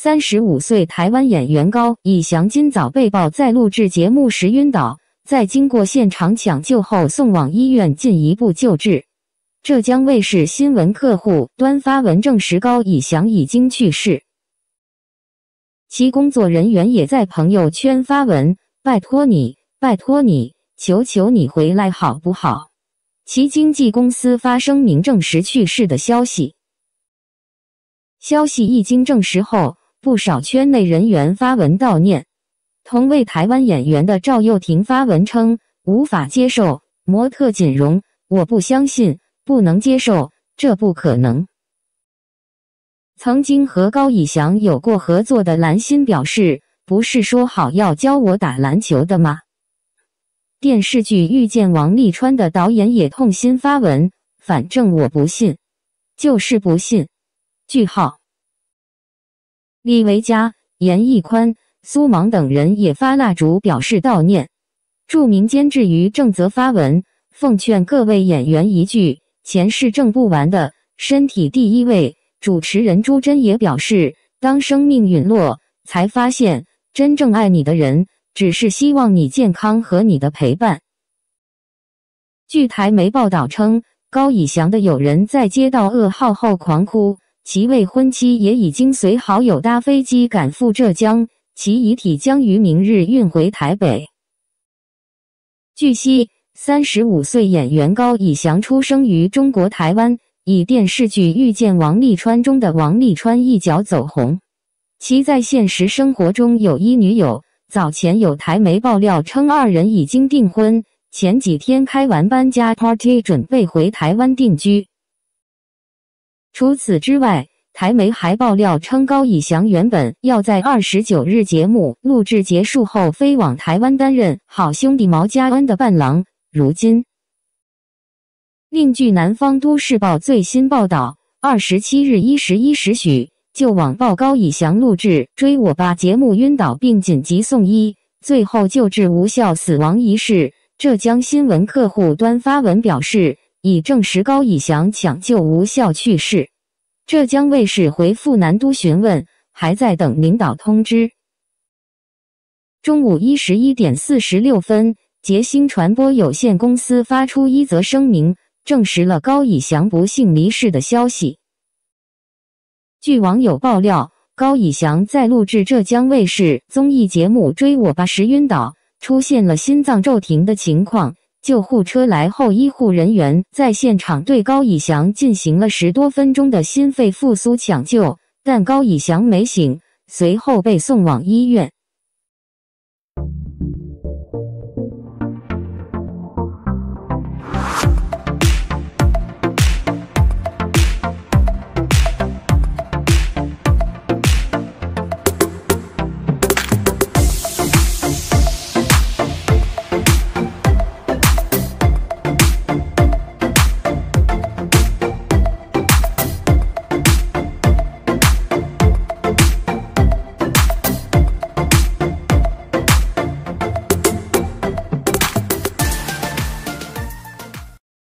三十五岁台湾演员高以翔今早被曝在录制节目时晕倒，在经过现场抢救后送往医院进一步救治。浙江卫视新闻客户端发文证实高以翔已经去世，其工作人员也在朋友圈发文：“拜托你，拜托你，求求你回来好不好？”其经纪公司发声明证实去世的消息。消息一经证实后。不少圈内人员发文悼念，同为台湾演员的赵又廷发文称：“无法接受模特锦荣，我不相信，不能接受，这不可能。”曾经和高以翔有过合作的蓝心表示：“不是说好要教我打篮球的吗？”电视剧《遇见王沥川》的导演也痛心发文：“反正我不信，就是不信。”句号。李维嘉、严屹宽、苏芒等人也发蜡烛表示悼念。著名监制于正则发文奉劝各位演员一句：“钱是挣不完的，身体第一位。”主持人朱桢也表示：“当生命陨落，才发现真正爱你的人只是希望你健康和你的陪伴。”据台媒报道称，高以翔的友人在接到噩耗后狂哭。其未婚妻也已经随好友搭飞机赶赴浙江，其遗体将于明日运回台北。据悉，三十五岁演员高以翔出生于中国台湾，以电视剧《遇见王沥川》中的王沥川一角走红。其在现实生活中有一女友，早前有台媒爆料称二人已经订婚，前几天开完搬家 party，准备回台湾定居。除此之外，台媒还爆料称，高以翔原本要在二十九日节目录制结束后飞往台湾担任好兄弟毛家恩的伴郎。如今，另据《南方都市报》最新报道，二十七日一时一时许，就网曝高以翔录制《追我吧》节目晕倒并紧急送医，最后救治无效死亡一事，浙江新闻客户端发文表示已证实高以翔抢救无效去世。浙江卫视回复南都询问，还在等领导通知。中午一十一点四十六分，杰星传播有限公司发出一则声明，证实了高以翔不幸离世的消息。据网友爆料，高以翔在录制浙江卫视综艺节目《追我吧》时晕倒，出现了心脏骤停的情况。救护车来后，医护人员在现场对高以翔进行了十多分钟的心肺复苏抢救，但高以翔没醒，随后被送往医院。